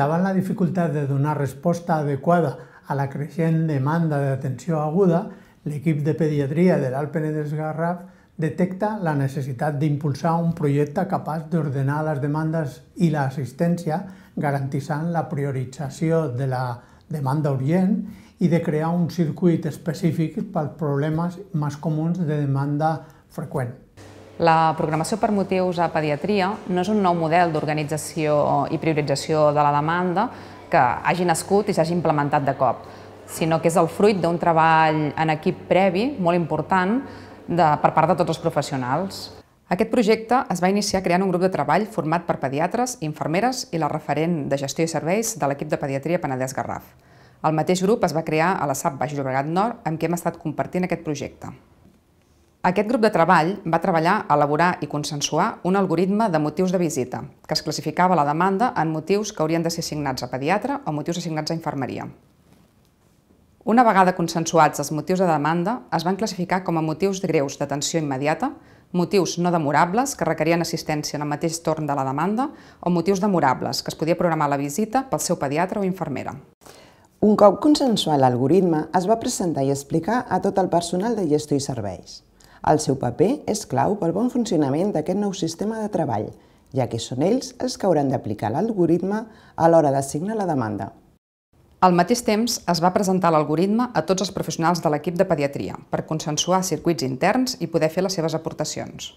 Davant la dificultat de donar resposta adequada a la creixent demanda d'atenció aguda, l'equip de pediatria de l'Alt Penedès Garraf detecta la necessitat d'impulsar un projecte capaç d'ordenar les demandes i l'assistència, garantissant la priorització de la demanda urgent i de crear un circuit específic pels problemes més comuns de demanda freqüent. La programació per motius a pediatria no és un nou model d'organització i priorització de la demanda que hagi nascut i s'hagi implementat de cop, sinó que és el fruit d'un treball en equip previ molt important de, per part de tots els professionals. Aquest projecte es va iniciar creant un grup de treball format per pediatres, infermeres i la referent de gestió i serveis de l'equip de pediatria Penedès-Garraf. El mateix grup es va crear a la SAP Baix Llobregat Nord, amb qui hem estat compartint aquest projecte. Aquest grup de treball va treballar, elaborar i consensuar un algoritme de motius de visita, que es classificava la demanda en motius que haurien de ser assignats a pediatre o motius assignats a infermeria. Una vegada consensuats els motius de demanda, es van classificar com a motius greus d'atenció immediata, motius no demorables que requerien assistència en el mateix torn de la demanda o motius demorables que es podia programar la visita pel seu pediatre o infermera. Un cop consensuat l'algoritme, es va presentar i explicar a tot el personal de gestió i serveis. El seu paper és clau pel bon funcionament d'aquest nou sistema de treball, ja que són ells els que hauran d'aplicar l'algoritme a l'hora d'assignar la demanda. Al mateix temps, es va presentar l'algoritme a tots els professionals de l'equip de pediatria per consensuar circuits interns i poder fer les seves aportacions.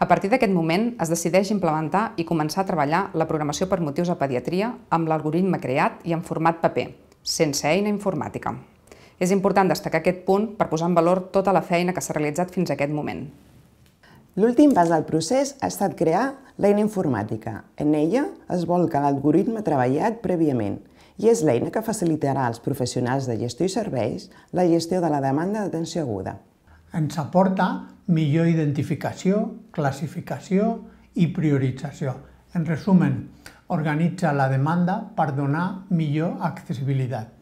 A partir d'aquest moment, es decideix implementar i començar a treballar la programació per motius a pediatria amb l'algoritme creat i en format paper, sense eina informàtica. És important destacar aquest punt per posar en valor tota la feina que s'ha realitzat fins a aquest moment. L'últim pas del procés ha estat crear l'eina informàtica. En ella es que l'algoritme treballat prèviament i és l'eina que facilitarà als professionals de gestió i serveis la gestió de la demanda d'atenció aguda. Ens aporta millor identificació, classificació i priorització. En resumen, organitza la demanda per donar millor accessibilitat.